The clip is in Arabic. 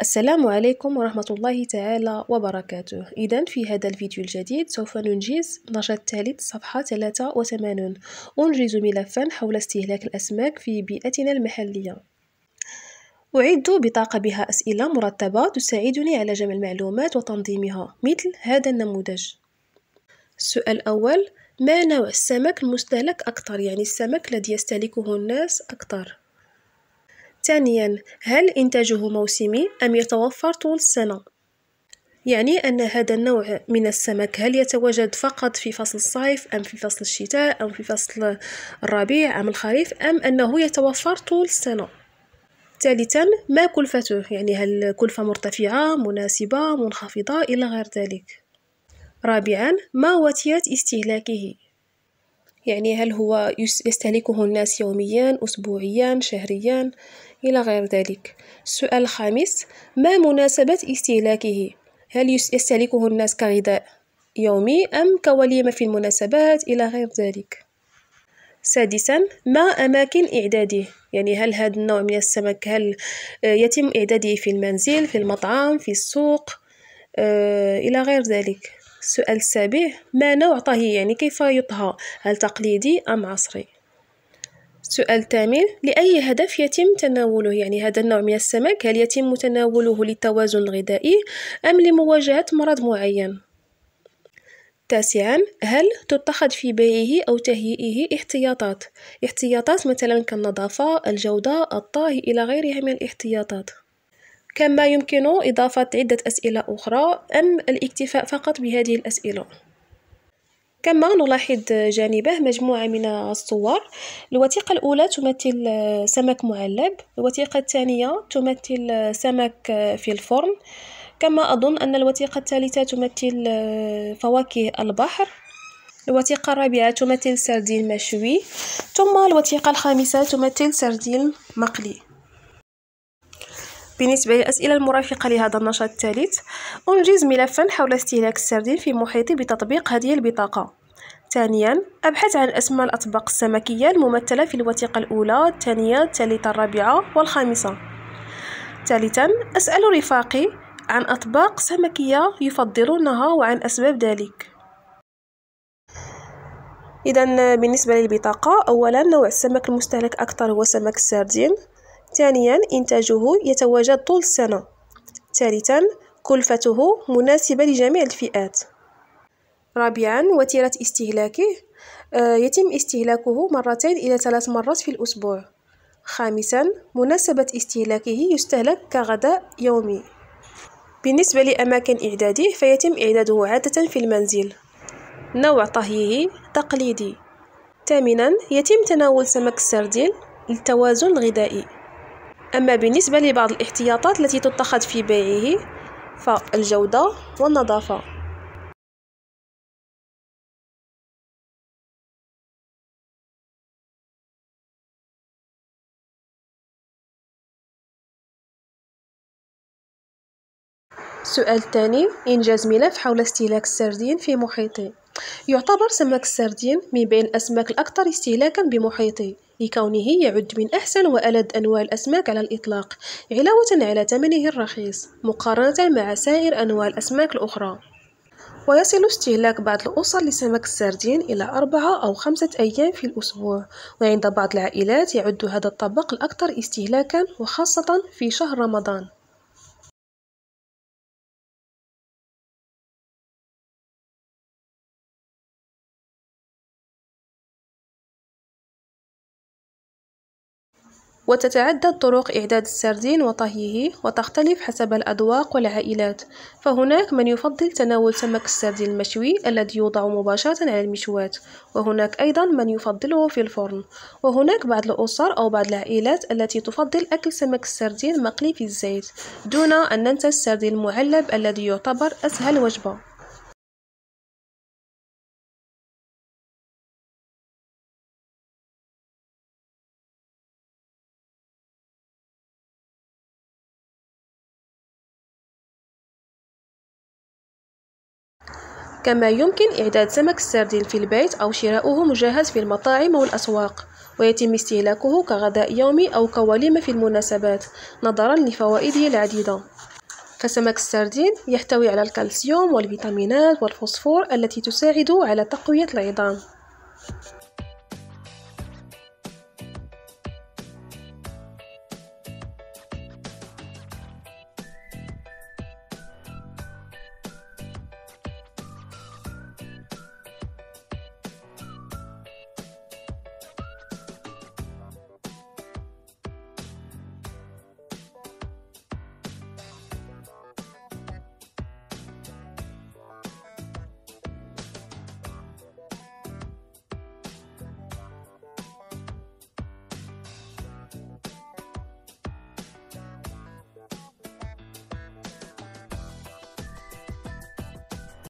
السلام عليكم ورحمة الله تعالى وبركاته إذا في هذا الفيديو الجديد سوف ننجز نشاط ثالث صفحة 83 أنجز ملفا حول استهلاك الأسماك في بيئتنا المحلية أعد بطاقة بها أسئلة مرتبة تساعدني على جمع المعلومات وتنظيمها مثل هذا النموذج السؤال الأول ما نوع السمك المستهلك أكثر يعني السمك الذي يستهلكه الناس أكثر ثانيا هل إنتاجه موسمي أم يتوفر طول السنة؟ يعني أن هذا النوع من السمك هل يتواجد فقط في فصل الصيف أم في فصل الشتاء أم في فصل الربيع أم الخريف أم أنه يتوفر طول السنة؟ ثالثا ما كلفته يعني هل كلفة مرتفعة مناسبة منخفضة إلى غير ذلك رابعا ما وتيات استهلاكه يعني هل هو يستهلكه الناس يوميا أسبوعيا شهريا إلى غير ذلك السؤال الخامس ما مناسبة استهلاكه هل يستهلكه الناس كغذاء يومي أم كوليمة في المناسبات إلى غير ذلك سادسا ما أماكن إعداده يعني هل هذا النوع من السمك هل آه، يتم إعداده في المنزل في المطعم في السوق آه، إلى غير ذلك السؤال السابع ما نوع طهي يعني كيف يطهى هل تقليدي أم عصري السؤال الثامن لأي هدف يتم تناوله يعني هذا النوع من السمك هل يتم تناوله للتوازن الغذائي أم لمواجهة مرض معين تاسعا هل تتخذ في بيعه أو تهيئه احتياطات احتياطات مثلا كالنظافة الجودة الطهي إلى غيرها من الاحتياطات كما يمكن إضافة عدة أسئلة أخرى أم الاكتفاء فقط بهذه الأسئلة كما نلاحظ جانبه مجموعة من الصور الوثيقة الأولى تمثل سمك معلب الوثيقة الثانية تمثل سمك في الفرن كما أظن أن الوثيقة الثالثة تمثل فواكه البحر الوثيقة الرابعة تمثل سردين مشوي ثم الوثيقة الخامسة تمثل سردين مقلي بالنسبة للأسئلة المرافقة لهذا النشاط الثالث أنجز ملفا حول استهلاك السردين في محيطي بتطبيق هذه البطاقة ثانيا أبحث عن أسماء الأطباق السمكية الممثلة في الوثيقة الأولى الثانية الثالثة الرابعة والخامسة ثالثا أسأل رفاقي عن أطباق سمكية يفضلونها وعن أسباب ذلك إذا بالنسبة للبطاقة أولا نوع السمك المستهلك أكثر هو سمك السردين ثانيا إنتاجه يتواجد طول السنة ثالثا كلفته مناسبة لجميع الفئات رابعا وتيرة استهلاكه آه، يتم استهلاكه مرتين إلى ثلاث مرات في الأسبوع خامسا مناسبة استهلاكه يستهلك كغداء يومي بالنسبة لأماكن إعداده فيتم إعداده عادة في المنزل نوع طهيه تقليدي ثامنا يتم تناول سمك السردين للتوازن الغذائي أما بالنسبة لبعض الاحتياطات التي تتخذ في بيعه فالجودة والنظافة السؤال الثاني إنجاز ملف حول استهلاك السردين في محيطي يعتبر سمك السردين من بين الأسماك الأكثر استهلاكا بمحيطه لكونه يعد من أحسن وألد أنواع الأسماك على الإطلاق علاوة على ثمنه الرخيص مقارنة مع سائر أنواع الأسماك الأخرى ويصل استهلاك بعض الأسر لسمك السردين إلى أربعة أو خمسة أيام في الأسبوع وعند بعض العائلات يعد هذا الطبق الأكثر استهلاكا وخاصة في شهر رمضان وتتعدى طرق إعداد السردين وطهيه وتختلف حسب الأذواق والعائلات فهناك من يفضل تناول سمك السردين المشوي الذي يوضع مباشرة على المشواة وهناك أيضا من يفضله في الفرن وهناك بعض الأسر أو بعض العائلات التي تفضل أكل سمك السردين مقلي في الزيت دون أن ننسى السردين المعلب الذي يعتبر أسهل وجبة كما يمكن إعداد سمك السردين في البيت أو شراؤه مجهز في المطاعم والأسواق ويتم استهلاكه كغذاء يومي أو كوليمة في المناسبات نظرا لفوائده العديدة فسمك السردين يحتوي على الكالسيوم والفيتامينات والفوسفور التي تساعد على تقوية العظام